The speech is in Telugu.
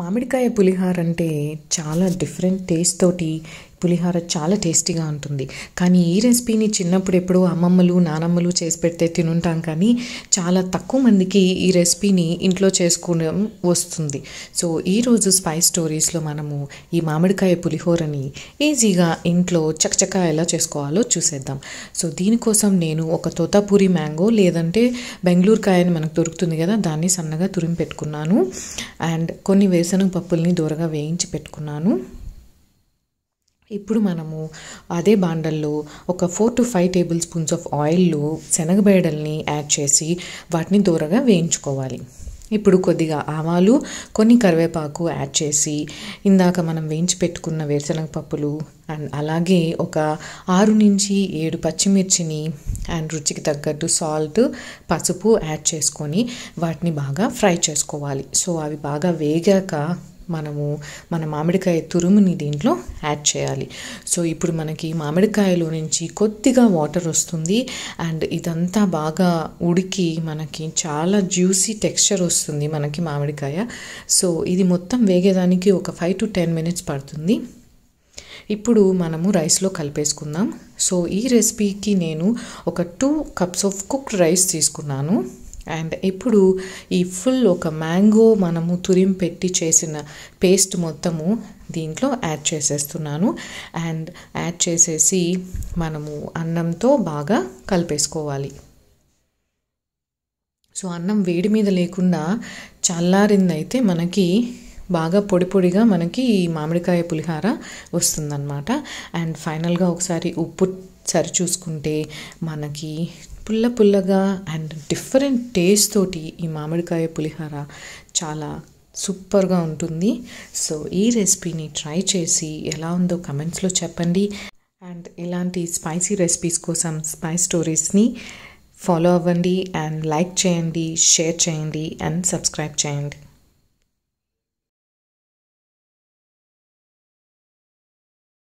మామిడికాయ పులిహార అంటే చాలా డిఫరెంట్ టేస్ట్ తోటి పులిహార చాలా టేస్టీగా ఉంటుంది కానీ ఈ రెసిపీని చిన్నప్పుడు ఎప్పుడో అమ్మమ్మలు నానమ్మలు చేసి పెడితే తినుంటాం కానీ చాలా తక్కువ మందికి ఈ రెసిపీని ఇంట్లో చేసుకోవడం వస్తుంది సో ఈరోజు స్పైస్ స్టోరీస్లో మనము ఈ మామిడికాయ పులిహోరని ఈజీగా ఇంట్లో చకచక ఎలా చేసుకోవాలో చూసేద్దాం సో దీనికోసం నేను ఒక తోతాపూరి మ్యాంగో లేదంటే బెంగళూరు కాయని మనకు దొరుకుతుంది కదా దాన్ని సన్నగా తురిమి పెట్టుకున్నాను అండ్ కొన్ని వేసనపప్పుల్ని పప్పుల్ని దూరగా వేయించి పెట్టుకున్నాను ఇప్పుడు మనము అదే బాండల్లో ఒక four to five tablespoons of ఆయిల్లో శనగబేడల్ని యాడ్ చేసి వాటిని దూరగా వేయించుకోవాలి ఇప్పుడు కొద్దిగా ఆవాలు కొన్ని కరివేపాకు యాడ్ చేసి ఇందాక మనం వేయించి పెట్టుకున్న వేరుశనగ పప్పులు అండ్ అలాగే ఒక ఆరు నుంచి ఏడు పచ్చిమిర్చిని అండ్ రుచికి తగ్గట్టు సాల్ట్ పసుపు యాడ్ చేసుకొని వాటిని బాగా ఫ్రై చేసుకోవాలి సో అవి బాగా వేగాక మనము మన మామిడికాయ తురుముని దీంట్లో యాడ్ చేయాలి సో ఇప్పుడు మనకి మామిడికాయలో నుంచి కొద్దిగా వాటర్ వస్తుంది అండ్ ఇదంతా బాగా ఉడికి మనకి చాలా జ్యూసీ టెక్స్చర్ వస్తుంది మనకి మామిడికాయ సో ఇది మొత్తం వేగేదానికి ఒక ఫైవ్ టు టెన్ మినిట్స్ పడుతుంది ఇప్పుడు మనము రైస్లో కలిపేసుకుందాం సో ఈ రెసిపీకి నేను ఒక two cups of cooked rice తీసుకున్నాను అండ్ ఇప్పుడు ఈ ఫుల్ ఒక మ్యాంగో మనము తురిం పెట్టి చేసిన పేస్ట్ మొత్తము దీంట్లో యాడ్ చేసేస్తున్నాను అండ్ యాడ్ చేసేసి మనము అన్నంతో బాగా కలిపేసుకోవాలి సో అన్నం వేడి మీద లేకుండా చల్లారిందైతే మనకి బాగా పొడి పొడిగా మనకి ఈ మామిడికాయ పులిహార వస్తుందన్నమాట అండ్ ఫైనల్గా ఒకసారి ఉప్పు సరి చూసుకుంటే మనకి పుల్ల పుల్లగా అండ్ డిఫరెంట్ టేస్ట్ తోటి ఈ మామిడికాయ పులిహార చాలా సూపర్గా ఉంటుంది సో ఈ రెసిపీని ట్రై చేసి ఎలా ఉందో కమెంట్స్లో చెప్పండి అండ్ ఇలాంటి స్పైసీ రెసిపీస్ కోసం స్పైస్ స్టోరీస్ని ఫాలో అవ్వండి అండ్ లైక్ చేయండి షేర్ చేయండి అండ్ సబ్స్క్రైబ్ చేయండి